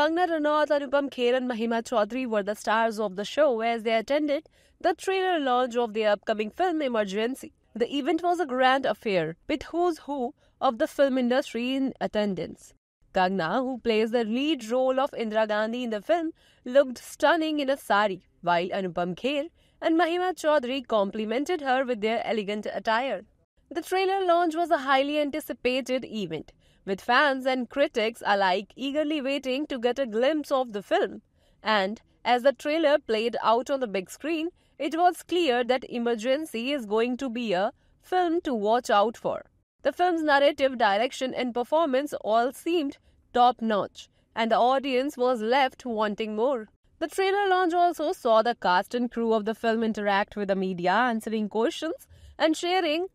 Kangna Ranaut, Anupam Kher and Mahima Chaudhary were the stars of the show as they attended the trailer launch of their upcoming film Emergency. The event was a grand affair with who's who of the film industry in attendance. Kangna, who plays the lead role of Indira Gandhi in the film, looked stunning in a sari, while Anupam Kher and Mahima Chaudhary complimented her with their elegant attire. The trailer launch was a highly anticipated event with fans and critics alike eagerly waiting to get a glimpse of the film. And as the trailer played out on the big screen, it was clear that Emergency is going to be a film to watch out for. The film's narrative, direction, and performance all seemed top notch, and the audience was left wanting more. The trailer launch also saw the cast and crew of the film interact with the media, answering questions and sharing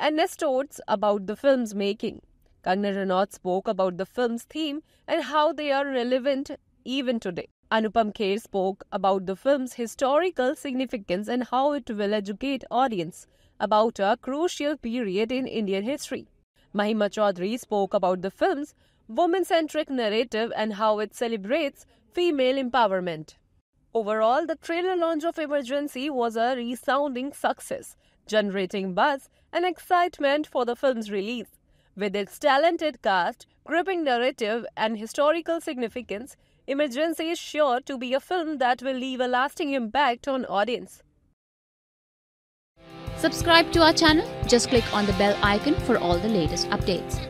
anecdotes about the film's making. Kangana Ranaut spoke about the film's theme and how they are relevant even today. Anupam Kher spoke about the film's historical significance and how it will educate audience about a crucial period in Indian history. Mahima Chaudhary spoke about the film's woman-centric narrative and how it celebrates female empowerment. Overall, the trailer launch of Emergency was a resounding success, generating buzz and excitement for the film's release. With its talented cast, gripping narrative, and historical significance, Emergency is sure to be a film that will leave a lasting impact on audience. Subscribe to our channel. Just click on the bell icon for all the latest updates.